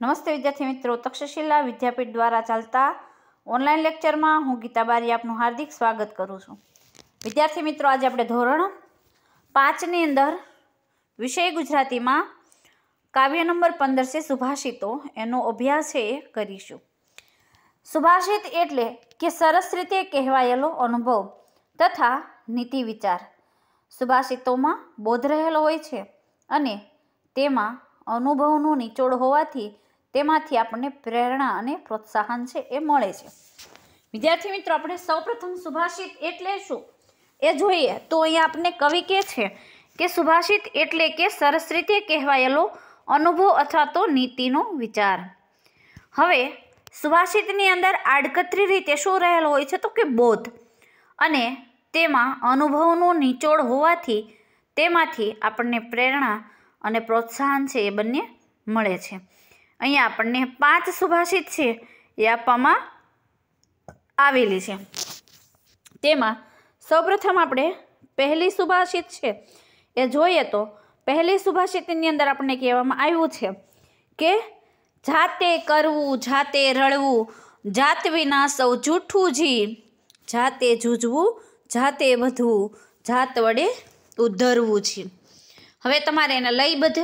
નમસ્તે વિદ્યાર્થી મિત્રો તક્ષશિલા વિદ્યાપીઠ દ્વારા ચાલતા ઓનલાઈન લેક્ચરમાં હું ગીતા બારી આપનું હાર્દિક સ્વાગત કરું છું વિદ્યાર્થી મિત્રો આજે આપણે ધોરણ પાંચની અંદર વિષય ગુજરાતીમાં કાવ્ય નંબર પંદર છે સુભાષિતો એનો અભ્યાસ છે એ કરીશું સુભાષિત એટલે કે સરસ રીતે કહેવાયેલો અનુભવ તથા નીતિ વિચાર સુભાષિતોમાં બોધ રહેલો હોય છે અને તેમાં અનુભવનો નિચોડ હોવાથી તેમાંથી આપણને પ્રેરણા અને પ્રોત્સાહન છે એ મળે છે વિદ્યાર્થી મિત્રો આપણે સૌપ્રથમ સુભાષિત એટલે શું એ જોઈએ તો અહીંયા આપણને કવિ કહે છે કે સુભાષિત એટલે કે સરસ રીતે કહેવાયેલો અનુભવ અથવા તો નીતિનો વિચાર હવે સુભાષિતની અંદર આડકતરી રીતે શું રહેલો હોય છે તો કે બોધ અને તેમાં અનુભવનો નિચોડ હોવાથી તેમાંથી આપણને પ્રેરણા અને પ્રોત્સાહન છે એ બંને મળે છે અહીંયા આપણને પાંચ સુભાષિત છે એ આપવામાં આવેલી છે તેમાં સૌપ્રથમ આપણે પહેલી સુભાષિત છે એ જોઈએ તો પહેલી સુભાષિતની અંદર આપણને કહેવામાં આવ્યું છે કે જાતે કરવું જાતે રળવું જાત વિના સૌ જૂઠું જી જાતે જૂજવું જાતે વધવું જાત વડે ઉધરવું છે હવે તમારે એને લયબદ્ધ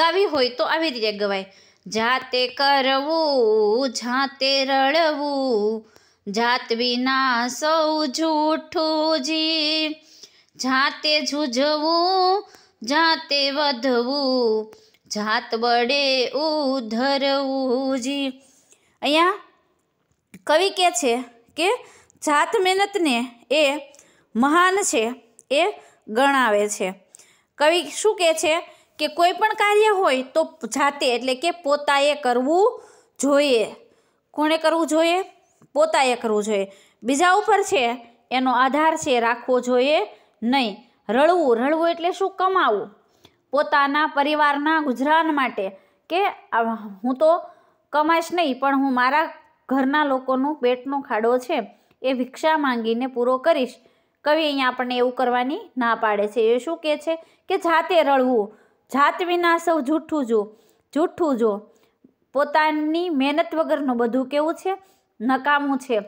ગાવી હોય તો આવી રીતે ગવાય જાતે કરવું જાતે રળવું જાત વિના સૌ જૂઠું જી જાતે જૂજવું જાતે વધવું જાત વડે ઉધરવું જી અહીંયા કવિ કે છે કે જાત મહેનતને એ મહાન છે એ ગણાવે છે કવિ શું કહે છે કે કોઈ પણ કાર્ય હોય તો જાતે એટલે કે પોતાએ કરવું જોઈએ કોણે કરવું જોઈએ પોતાએ કરવું જોઈએ બીજા ઉપર છે એનો આધાર છે રાખવો જોઈએ નહીં રળવું રળવું એટલે શું કમાવું પોતાના પરિવારના ગુજરાન માટે કે હું તો કમાઈશ નહીં પણ હું મારા ઘરના લોકોનું પેટનો ખાડો છે એ ભિક્ષા માંગીને પૂરો કરીશ કવિ અહીંયા આપણને એવું કરવાની ના પાડે છે એ શું કહે છે કે જાતે રળવું જાત વિના સૌ જૂઠું જો જૂઠું જો પોતાની મહેનત વગરનું બધું કેવું છે નકામું છે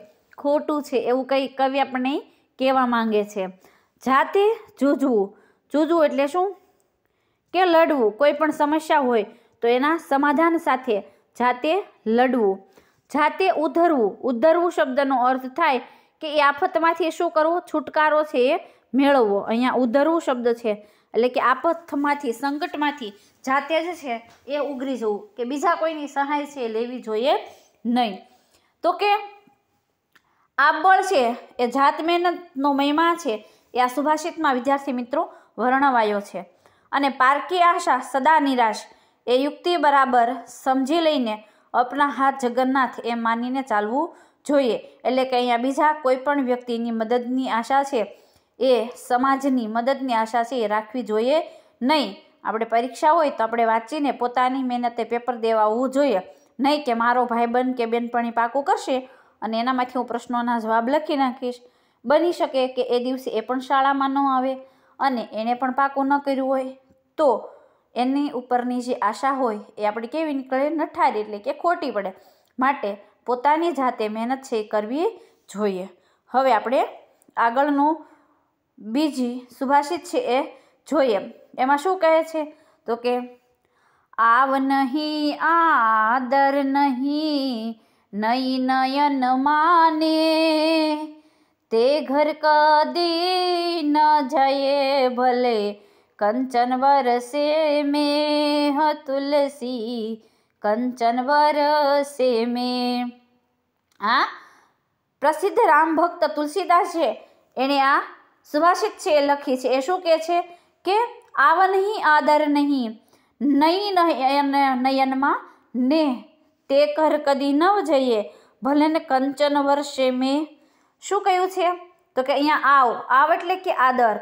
ખોટું છે એવું કંઈ કવિ આપણને કહેવા માંગે છે જાતે જૂજવું જૂજવું એટલે શું કે લડવું કોઈ પણ સમસ્યા હોય તો એના સમાધાન સાથે જાતે લડવું જાતે ઉધરવું ઉધરવું શબ્દનો અર્થ થાય કે એ આફતમાંથી શું કરવું છુટકારો છે એ મેળવવો અહીંયા ઉધરવું શબ્દ છે એટલે કે આપથમાંથી સંકટમાંથી જાતે જ છે એ ઉઘરી જવું કે બીજા કોઈની સહાય છે લેવી જોઈએ નહીં તો કે આ બળ છે એ જાત મહેનતનો મહિમા છે એ આ સુભાષિતમાં વિદ્યાર્થી મિત્રો વર્ણવાયો છે અને પારકી આશા સદા નિરાશ એ યુક્તિ બરાબર સમજી લઈને અપના હાથ જગન્નાથ એ માનીને ચાલવું જોઈએ એટલે કે અહીંયા બીજા કોઈ પણ વ્યક્તિની મદદની આશા છે એ સમાજની મદદની આશા છે એ રાખવી જોઈએ નહીં આપણે પરીક્ષા હોય તો આપણે વાંચીને પોતાની મહેનતે પેપર દેવા આવવું જોઈએ નહીં કે મારો ભાઈ બન કે બેનપણી પાકું કરશે અને એનામાંથી હું પ્રશ્નોના જવાબ લખી નાખીશ બની શકે કે એ દિવસે એ પણ શાળામાં ન આવે અને એણે પણ પાકું ન કર્યું હોય તો એની ઉપરની જે આશા હોય એ આપણે કેવી નીકળે નઠારી એટલે કે ખોટી પડે માટે પોતાની જાતે મહેનત છે એ કરવી જોઈએ હવે આપણે આગળનું બીજી સુભાષિત છે એ જોઈએ એમાં શું કહે છે તો કે આવ નહીં આદર નહીં નઈ નયન માને તે ઘર કદી ન જયે ભલે કંચન વરસે મેહ તુલસી કંચન વરસે મેં આ પ્રસિદ્ધ રામ ભક્ત તુલસીદાસ છે એણે આ સુભાષિત છે એ લખી છે એ શું કહે છે કે આવ નહીં આદર નહીં નહીં નયનમાં ને તે ઘર કદી ન જઈએ ભલે ને કંચન વર્ષે મેં શું કહ્યું છે તો કે અહીંયા આવ આવ એટલે કે આદર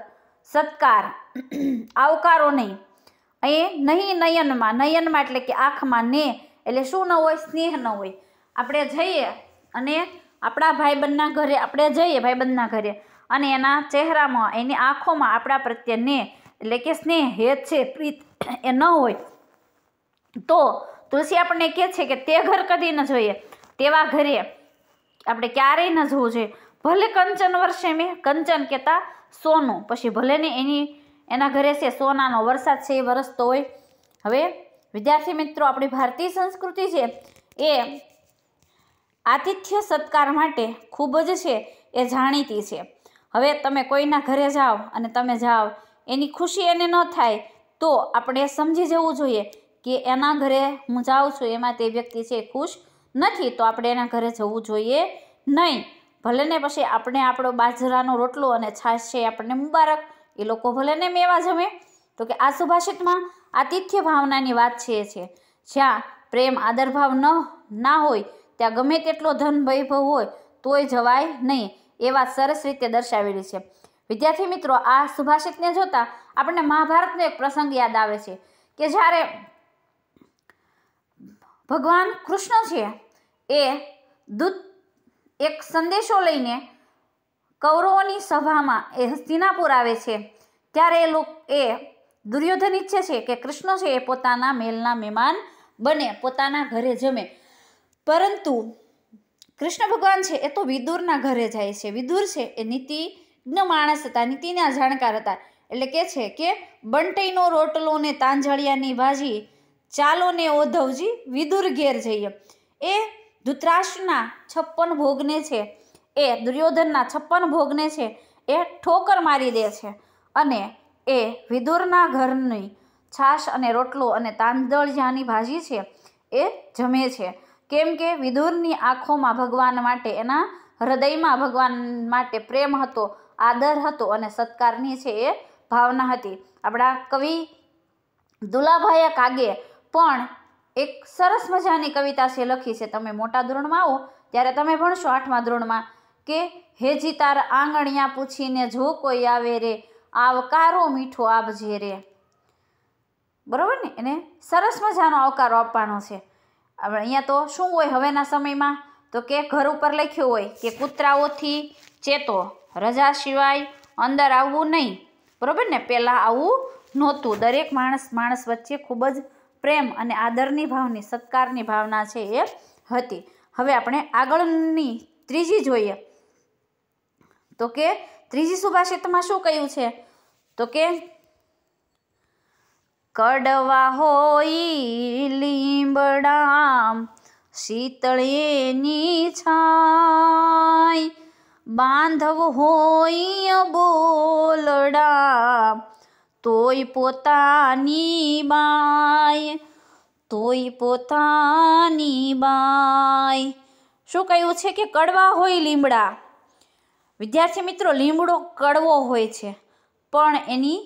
સત્કાર આવકારો નહીં અહીં નહીં નયનમાં નયનમાં એટલે કે આંખમાં ને એટલે શું ન હોય સ્નેહ ન હોય આપણે જઈએ અને આપણા ભાઈબંધના ઘરે આપણે જઈએ ભાઈબંધના ઘરે અને એના ચહેરામાં એની આંખોમાં આપણા પ્રત્યે પ્રત્યેને એટલે કે સ્નેહ હેત છે પ્રીત એ ન હોય તો તુલસી આપણને કહે છે કે તે ઘર કદી ન જોઈએ તેવા ઘરે આપણે ક્યારેય ન જવું જોઈએ ભલે કંચન વર્ષે મેં કંચન કહેતા સોનું પછી ભલે ને એની એના ઘરે છે સોનાનો વરસાદ છે એ વરસતો હોય હવે વિદ્યાર્થી મિત્રો આપણી ભારતીય સંસ્કૃતિ છે એ આતિથ્ય સત્કાર માટે ખૂબ જ છે એ જાણીતી છે હવે તમે કોઈના ઘરે જાઓ અને તમે જાઓ એની ખુશી એને ન થાય તો આપણે સમજી જવું જોઈએ કે એના ઘરે હું જાઉં છું એમાં તે વ્યક્તિ છે ખુશ નથી તો આપણે એના ઘરે જવું જોઈએ નહીં ભલે ને પછી આપણે આપણો બાજરાનો રોટલો અને છાશ છે આપણને મુબારક એ લોકો ભલે ને મેવા જમે તો કે આ સુભાષિતમાં આતિથ્ય ભાવનાની વાત છે છે જ્યાં પ્રેમ આદરભાવ ન ના હોય ત્યાં ગમે તેટલો ધન વૈભવ હોય તોય જવાય નહીં એવા સરસ રીતે દર્શાવેલી છે વિદ્યાર્થી મિત્રો આ સુભાષિતને જોતાં આપણને મહાભારતનો એક પ્રસંગ યાદ આવે છે કે જ્યારે ભગવાન કૃષ્ણ છે એ દૂત એક સંદેશો લઈને કૌરવોની સભામાં એ હસ્તિનાપુર આવે છે ત્યારે એ લોકો એ દુર્યોધન ઈચ્છે છે કે કૃષ્ણ છે એ પોતાના મેલના મહેમાન બને પોતાના ઘરે જમે પરંતુ કૃષ્ણ ભગવાન છે એ તો વિદુરના ઘરે જાય છે વિદુર છે એ નીતિજ્ઞ માણસ હતા નીતિના જાણકાર હતા એટલે કે છે કે બંટઈનો રોટલો ને તાંજળિયાની ભાજી ચાલો ને ઓધવજી વિદુર ઘેર જઈએ એ ધૃતરાષ્ટ્રના છપ્પન ભોગને છે એ દુર્યોધનના છપ્પન ભોગને છે એ ઠોકર મારી દે છે અને એ વિદુરના ઘરની છાશ અને રોટલો અને તાંદળિયાની ભાજી છે એ જમે છે કેમ કે વિદુરની આંખોમાં ભગવાન માટે એના હૃદયમાં ભગવાન માટે પ્રેમ હતો આદર હતો અને સત્કારની છે એ ભાવના હતી આપણા કવિ દુલાભાઈ કાગે પણ એક સરસ મજાની કવિતા છે લખી છે તમે મોટા ધોરણમાં આવો ત્યારે તમે ભણશો આઠમા ધોરણમાં કે હેજી તાર આંગણિયા પૂછીને જો કોઈ આવે રે આવકારો મીઠો આપજે રે બરાબર ને એને સરસ મજાનો આવકારો આપવાનો છે આપણે અહીંયા તો શું હોય હવેના સમયમાં તો કે ઘર ઉપર લખ્યું હોય કે કૂતરાઓથી ચેતો રજા સિવાય અંદર આવવું નહીં બરાબર ને પહેલાં આવું નહોતું દરેક માણસ માણસ વચ્ચે ખૂબ જ પ્રેમ અને આદરની ભાવની સત્કારની ભાવના છે એ હતી હવે આપણે આગળની ત્રીજી જોઈએ તો કે ત્રીજી સુભાષિતમાં શું કહ્યું છે તો કે કડવા હોય લીંબડા શીતળેની છાય બાંધવ હોય બોલડા તોય પોતાની બાય તોય પોતાની બાય શું કહ્યું છે કે કડવા હોય લીમડા વિદ્યાર્થી મિત્રો લીમડો કડવો હોય છે પણ એની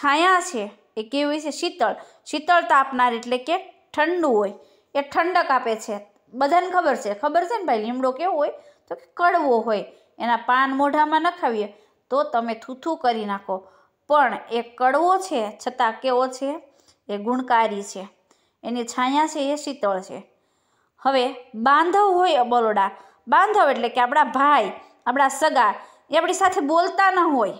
છાયા છે એ કેવી હોય છે શીતળ શીતળતા આપનાર એટલે કે ઠંડુ હોય એ ઠંડક આપે છે બધાને ખબર છે ખબર છે ને ભાઈ લીમડો કેવો હોય તો કે કડવો હોય એના પાન મોઢામાં નખાવીએ તો તમે થૂથું કરી નાખો પણ એ કડવો છે છતાં કેવો છે એ ગુણકારી છે એની છાયા છે એ શીતળ છે હવે બાંધવ હોય બરોડા બાંધવ એટલે કે આપણા ભાઈ આપણા સગા એ આપણી સાથે બોલતા ન હોય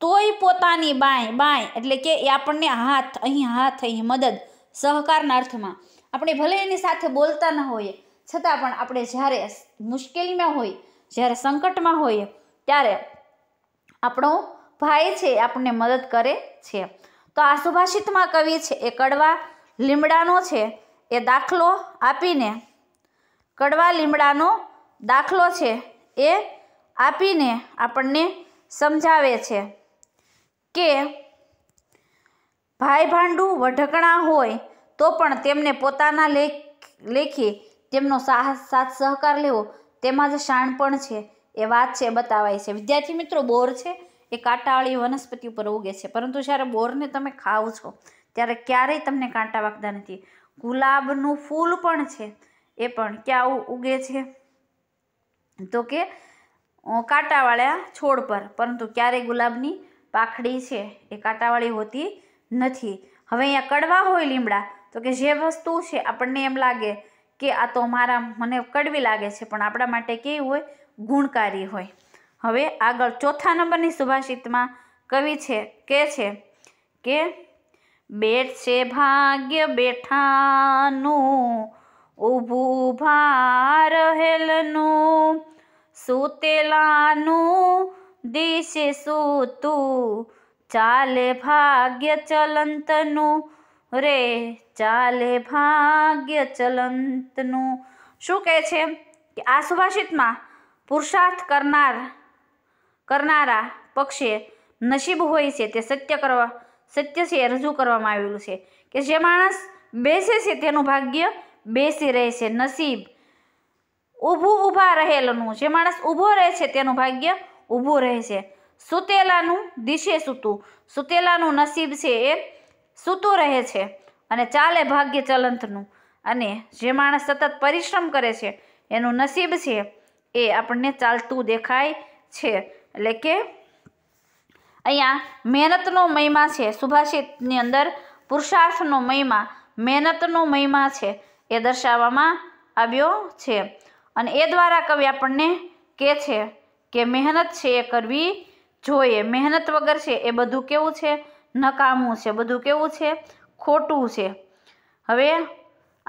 તોય પોતાની બાંય બાંય એટલે કે એ આપણને હાથ અહીં હાથ અહીં મદદ સહકારના અર્થમાં આપણે ભલે એની સાથે બોલતા ન હોઈએ છતાં પણ આપણે જ્યારે મુશ્કેલીમાં હોઈએ જ્યારે સંકટમાં હોઈએ ત્યારે આપણો ભાઈ છે આપણને મદદ કરે છે તો આ સુભાષિતમાં કવિ છે એ કડવા લીમડાનો છે એ દાખલો આપીને કડવા લીમડાનો દાખલો છે એ આપીને આપણને સમજાવે છે કે ભાઈ ભાંડુ વઢકણા હોય તો પણ તેમને પોતાના લેખ લેખી તેમનો સાહસ સાથ સહકાર લેવો તેમાં જ શાણપણ છે એ વાત છે બતાવાય છે વિદ્યાર્થી મિત્રો બોર છે એ કાંટાવાળી વનસ્પતિ ઉપર ઉગે છે પરંતુ જ્યારે બોરને તમે ખાવ છો ત્યારે ક્યારેય તમને કાંટા વાગતા નથી ગુલાબનું ફૂલ પણ છે એ પણ ક્યાં ઉગે છે તો કે કાંટાવાળા છોડ પર પરંતુ ક્યારેય ગુલાબની પાખડી છે એ કાંટાવાળી હોતી નથી હવે અહીંયા કડવા હોય લીમડા તો કે જે વસ્તુ છે આપણને એમ લાગે કે આ તો મારા મને કડવી લાગે છે પણ આપણા માટે કેવી હોય ગુણકારી હોય હવે આગળ ચોથા નંબરની સુભાષિતમાં કવિ છે કે છે કે બેટ છે ભાગ્ય બેઠાનું ઊભું ભા રહેલનું સૂતેલાનું દિશે સૂતું ચાલે ભાગ્ય ચલંતનું રે ચાલે ભાગ્ય ચલંતનું શું કહે છે કે આ સુભાષિતમાં પુરુષાર્થ કરનાર કરનારા પક્ષે નસીબ હોય છે તે સત્ય કરવા સત્ય છે રજૂ કરવામાં આવેલું છે કે જે માણસ બેસે છે તેનું ભાગ્ય બેસી રહે છે નસીબ ઊભું ઊભા રહેલનું જે માણસ ઊભો રહે છે તેનું ભાગ્ય ઊભું રહેશે સુતેલાનું દિશે સૂતું સુતેલાનું નસીબ છે એ સૂતું રહે છે અને ચાલે ભાગ્ય ચલંતનું અને જે માણસ સતત પરિશ્રમ કરે છે એનું નસીબ છે એ આપણને ચાલતું દેખાય છે એટલે કે અહીંયા મહેનતનો મહિમા છે સુભાષિતની અંદર પુરુષાર્થનો મહિમા મહેનતનો મહિમા છે એ દર્શાવવામાં આવ્યો છે અને એ દ્વારા કવિ આપણને કહે છે કે મહેનત છે એ કરવી જોઈએ મહેનત વગર છે એ બધું કેવું છે નકામું છે બધું કેવું છે ખોટું છે હવે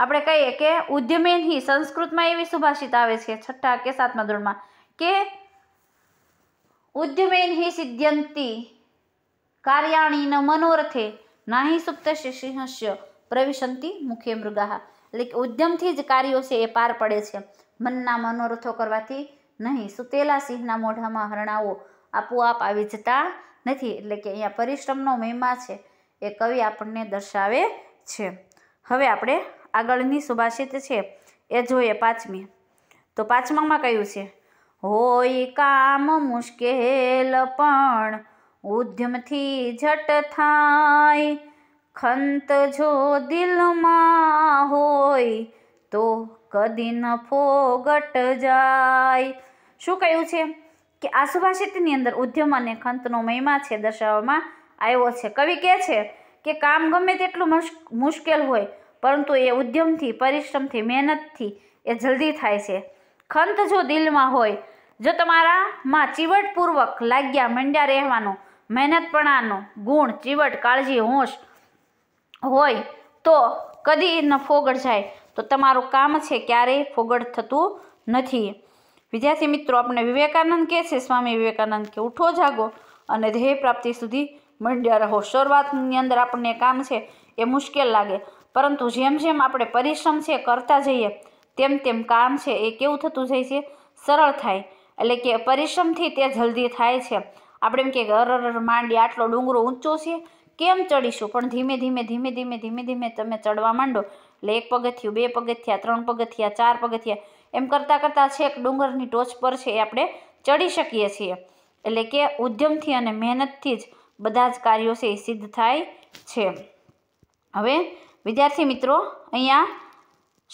આપણે કહીએ કે ઉદ્યમેનહી સંસ્કૃતમાં એવી સુભાષિત આવે છે છઠ્ઠા કે સાતમા ધોરણમાં કે ઉદ્યમેનહી સિદ્ધ્યંતી કાર્યાણીન મનોરથે નાહી સુપ્ત સિંહસ્ય પ્રવિશંતિ મુખે મૃગાહ એટલે કે ઉદ્યમથી જ કાર્યો છે એ પાર પડે છે મનના મનોરથો કરવાથી નહીં સુતેલા સિંહના મોઢામાં હરણાઓ આપોઆપ આવી જતા નથી એટલે કે અહીંયા પરિશ્રમનો મહિમા છે એ કવિ આપણને દર્શાવે છે હવે આપણે આગળની સુભાષિત છે એ જોઈએ પાંચમી તો પાંચમામાં કયું છે હોય કામ મુશ્કેલ પણ ઉદ્યમથી ઝટ થાય ખંત જો દિલમાં હોય તો કદી ન ફોગટ જાય શું કહ્યું છે કે આ સુભાષિતની અંદર ઉદ્યમ અને ખંતનો મહિમા છે દર્શાવવામાં આવ્યો છે કવિ કહે છે કે કામ ગમે તેટલું મુશ્કેલ હોય પરંતુ એ ઉદ્યમથી પરિશ્રમથી મહેનતથી એ જલ્દી થાય છે ખંત જો દિલમાં હોય જો તમારામાં ચીવટપૂર્વક લાગ્યા મંડ્યા રહેવાનો મહેનતપણાનો ગુણ ચીવટ કાળજી હોશ હોય તો કદી ન ફોગડ જાય તો તમારું કામ છે ક્યારેય ફોગડ થતું નથી વિદ્યાર્થી મિત્રો આપણે વિવેકાનંદ કહે છે સ્વામી વિવેકાનંદ કે ઉઠો જાગો અને ધ્યેય પ્રાપ્તિ સુધી મંડ્યા રહો શરૂઆતની અંદર આપણને કામ છે એ મુશ્કેલ લાગે પરંતુ જેમ જેમ આપણે પરિશ્રમ છે કરતા જઈએ તેમ તેમ કામ છે એ કેવું થતું જાય છે સરળ થાય એટલે કે પરિશ્રમથી તે જલ્દી થાય છે આપણે એમ કે અરર માંડી આટલો ડુંગરો ઊંચો છે કેમ ચડીશું પણ ધીમે ધીમે ધીમે ધીમે ધીમે ધીમે તમે ચડવા માંડો એટલે એક પગથિયું બે પગથિયા ત્રણ પગથિયા ચાર પગથિયા એમ કરતાં કરતાં છેક ડુંગરની ટોચ પર છે એ આપણે ચડી શકીએ છીએ એટલે કે ઉદ્યમથી અને મહેનતથી જ બધા જ કાર્યો છે એ સિદ્ધ થાય છે હવે વિદ્યાર્થી મિત્રો અહીંયા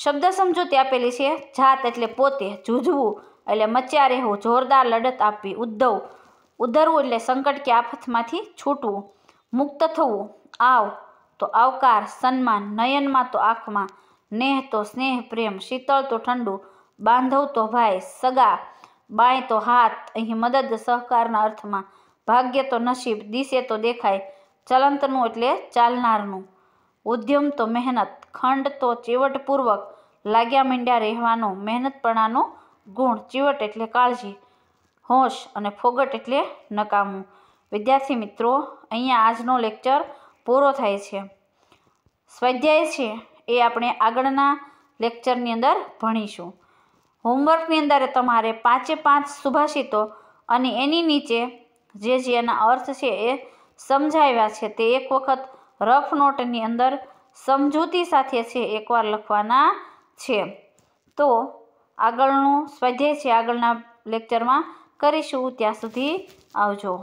શબ્દ સમજૂતી આપેલી છે જાત એટલે પોતે જૂજવું એટલે મચ્યા રહેવું જોરદાર લડત આપવી ઉદ્ધવ ઉધરવું એટલે સંકટ કે આફતમાંથી છૂટવું મુક્ત થવું આવ તો આવકાર સન્માન નયનમાં તો આંખમાં નેહ તો સ્નેહ પ્રેમ શીતળ તો ઠંડુ બાંધવ તો ભાઈ સગા બાય તો હાથ અહીં મદદ સહકારના અર્થમાં ભાગ્ય તો નસીબ દિશે તો દેખાય ચલંતનું એટલે ચાલનારનું ઉદ્યમ તો મહેનત ખંડ તો ચીવટપૂર્વક લાગ્યા મીંડ્યા રહેવાનો મહેનતપણાનો ગુણ ચીવટ એટલે કાળજી હોશ અને ફોગટ એટલે નકામું વિદ્યાર્થી મિત્રો અહીંયા આજનો લેક્ચર પૂરો થાય છે સ્વાધ્યાય છે એ આપણે આગળના લેક્ચરની અંદર ભણીશું હોમવર્કની અંદર તમારે પાંચે પાંચ સુભાષિતો અને એની નીચે જે જે એના અર્થ છે એ સમજાવ્યા છે તે એક વખત રફ નોટની અંદર સમજૂતી સાથે છે એકવાર લખવાના છે તો આગળનું સ્વાધ્યાય છે આગળના લેક્ચરમાં કરીશું ત્યાં સુધી આવજો